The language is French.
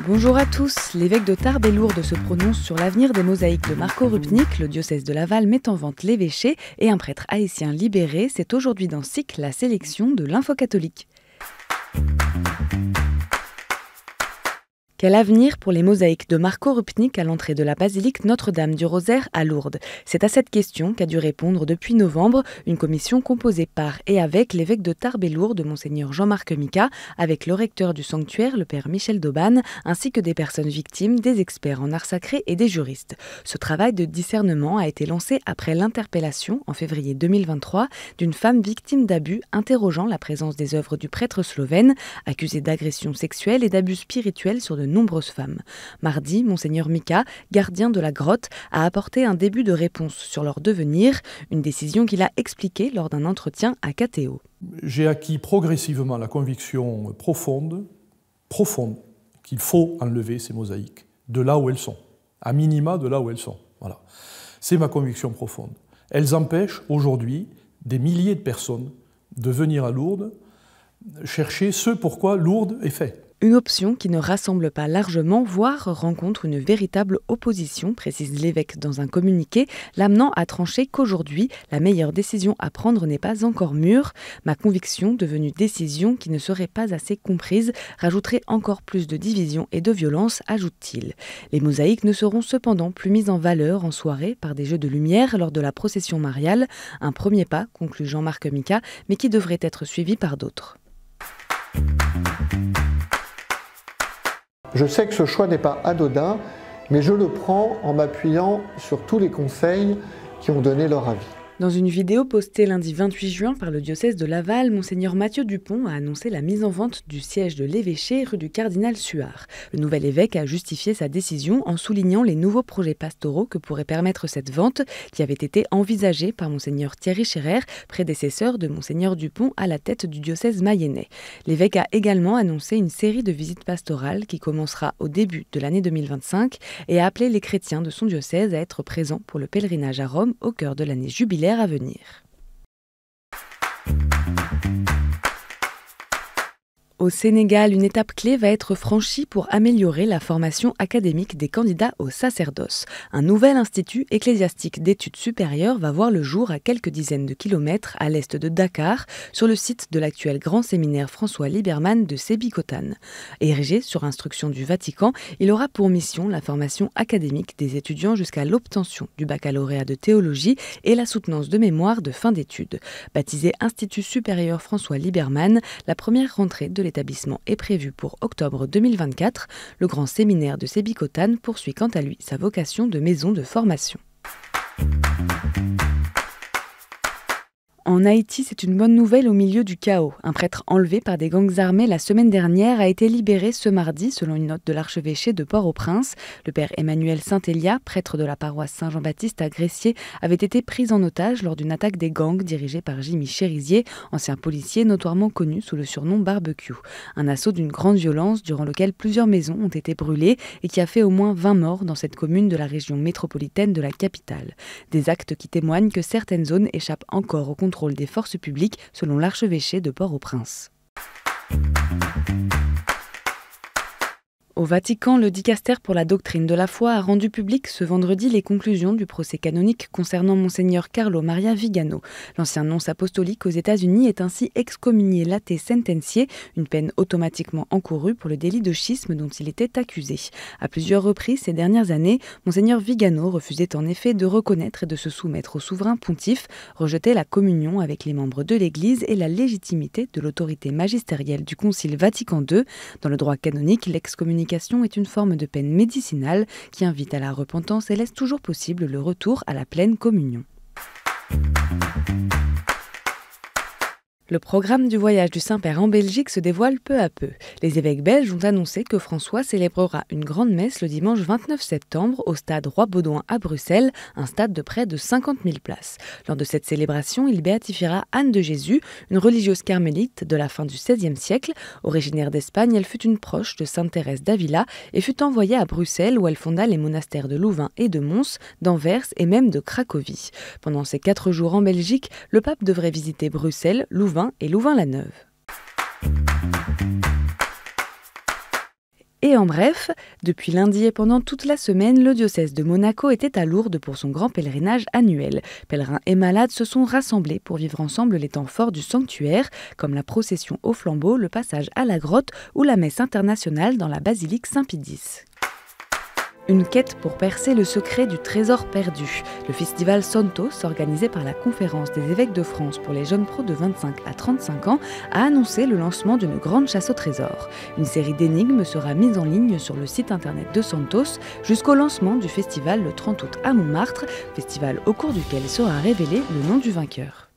Bonjour à tous. L'évêque de Tarbes et Lourdes se prononce sur l'avenir des mosaïques de Marco Rupnik. Le diocèse de Laval met en vente l'évêché et un prêtre haïtien libéré. C'est aujourd'hui dans Cycle la sélection de l'info catholique. Quel avenir pour les mosaïques de Marco Rupnik à l'entrée de la basilique Notre-Dame du Rosaire à Lourdes C'est à cette question qu'a dû répondre depuis novembre une commission composée par et avec l'évêque de Tarbes et Lourdes, Monseigneur Jean-Marc Mika avec le recteur du sanctuaire, le père Michel Dauban, ainsi que des personnes victimes, des experts en art sacré et des juristes. Ce travail de discernement a été lancé après l'interpellation, en février 2023, d'une femme victime d'abus interrogeant la présence des œuvres du prêtre slovène, accusée d'agression sexuelle et d'abus spirituels sur de nombreuses femmes. Mardi, monseigneur Mika, gardien de la grotte, a apporté un début de réponse sur leur devenir, une décision qu'il a expliquée lors d'un entretien à catéo J'ai acquis progressivement la conviction profonde, profonde, qu'il faut enlever ces mosaïques de là où elles sont, à minima de là où elles sont. Voilà. C'est ma conviction profonde. Elles empêchent aujourd'hui des milliers de personnes de venir à Lourdes chercher ce pourquoi Lourdes est fait. Une option qui ne rassemble pas largement, voire rencontre une véritable opposition, précise l'évêque dans un communiqué, l'amenant à trancher qu'aujourd'hui, la meilleure décision à prendre n'est pas encore mûre. Ma conviction, devenue décision qui ne serait pas assez comprise, rajouterait encore plus de division et de violence, ajoute-t-il. Les mosaïques ne seront cependant plus mises en valeur en soirée par des jeux de lumière lors de la procession mariale, un premier pas, conclut Jean-Marc Mika, mais qui devrait être suivi par d'autres. Je sais que ce choix n'est pas anodin, mais je le prends en m'appuyant sur tous les conseils qui ont donné leur avis. Dans une vidéo postée lundi 28 juin par le diocèse de Laval, monseigneur Mathieu Dupont a annoncé la mise en vente du siège de l'évêché rue du cardinal Suard. Le nouvel évêque a justifié sa décision en soulignant les nouveaux projets pastoraux que pourrait permettre cette vente qui avait été envisagée par monseigneur Thierry Scherrer, prédécesseur de monseigneur Dupont à la tête du diocèse mayennais. L'évêque a également annoncé une série de visites pastorales qui commencera au début de l'année 2025 et a appelé les chrétiens de son diocèse à être présents pour le pèlerinage à Rome au cœur de l'année jubilée à venir. Au Sénégal, une étape clé va être franchie pour améliorer la formation académique des candidats au sacerdoce. Un nouvel institut ecclésiastique d'études supérieures va voir le jour à quelques dizaines de kilomètres à l'est de Dakar, sur le site de l'actuel grand séminaire François Liberman de Sébicotane. Érigé sur instruction du Vatican, il aura pour mission la formation académique des étudiants jusqu'à l'obtention du baccalauréat de théologie et la soutenance de mémoire de fin d'études. Baptisé Institut supérieur François Liberman, la première rentrée de l'état l'établissement est prévu pour octobre 2024, le grand séminaire de Sébicotane poursuit quant à lui sa vocation de maison de formation. En Haïti, c'est une bonne nouvelle au milieu du chaos. Un prêtre enlevé par des gangs armés la semaine dernière a été libéré ce mardi, selon une note de l'archevêché de Port-au-Prince. Le père Emmanuel saint elia prêtre de la paroisse Saint-Jean-Baptiste à Gressier, avait été pris en otage lors d'une attaque des gangs dirigée par Jimmy Chérisier, ancien policier notoirement connu sous le surnom Barbecue. Un assaut d'une grande violence durant lequel plusieurs maisons ont été brûlées et qui a fait au moins 20 morts dans cette commune de la région métropolitaine de la capitale. Des actes qui témoignent que certaines zones échappent encore au contrôle des forces publiques, selon l'archevêché de Port-au-Prince. Au Vatican, le dicastère pour la doctrine de la foi a rendu public ce vendredi les conclusions du procès canonique concernant Mgr Carlo Maria Vigano. L'ancien nonce apostolique aux États-Unis est ainsi excommunié laté sentencié, une peine automatiquement encourue pour le délit de schisme dont il était accusé. À plusieurs reprises ces dernières années, Mgr Vigano refusait en effet de reconnaître et de se soumettre au souverain pontife, rejetait la communion avec les membres de l'Église et la légitimité de l'autorité magistérielle du Concile Vatican II. Dans le droit canonique, l'excommunication est une forme de peine médicinale qui invite à la repentance et laisse toujours possible le retour à la pleine communion. Le programme du voyage du Saint-Père en Belgique se dévoile peu à peu. Les évêques belges ont annoncé que François célébrera une grande messe le dimanche 29 septembre au stade Roi-Baudouin à Bruxelles, un stade de près de 50 000 places. Lors de cette célébration, il béatifiera Anne de Jésus, une religieuse carmélite de la fin du XVIe siècle. Originaire d'Espagne, elle fut une proche de Sainte Thérèse d'Avila et fut envoyée à Bruxelles où elle fonda les monastères de Louvain et de Mons, d'Anvers et même de Cracovie. Pendant ces quatre jours en Belgique, le pape devrait visiter Bruxelles, Louvain, et Louvain-la-Neuve. Et en bref, depuis lundi et pendant toute la semaine, le diocèse de Monaco était à Lourdes pour son grand pèlerinage annuel. Pèlerins et malades se sont rassemblés pour vivre ensemble les temps forts du sanctuaire, comme la procession au flambeau, le passage à la grotte ou la messe internationale dans la basilique saint pidis une quête pour percer le secret du trésor perdu. Le festival Santos, organisé par la Conférence des évêques de France pour les jeunes pros de 25 à 35 ans, a annoncé le lancement d'une grande chasse au trésor. Une série d'énigmes sera mise en ligne sur le site internet de Santos jusqu'au lancement du festival le 30 août à Montmartre, festival au cours duquel sera révélé le nom du vainqueur.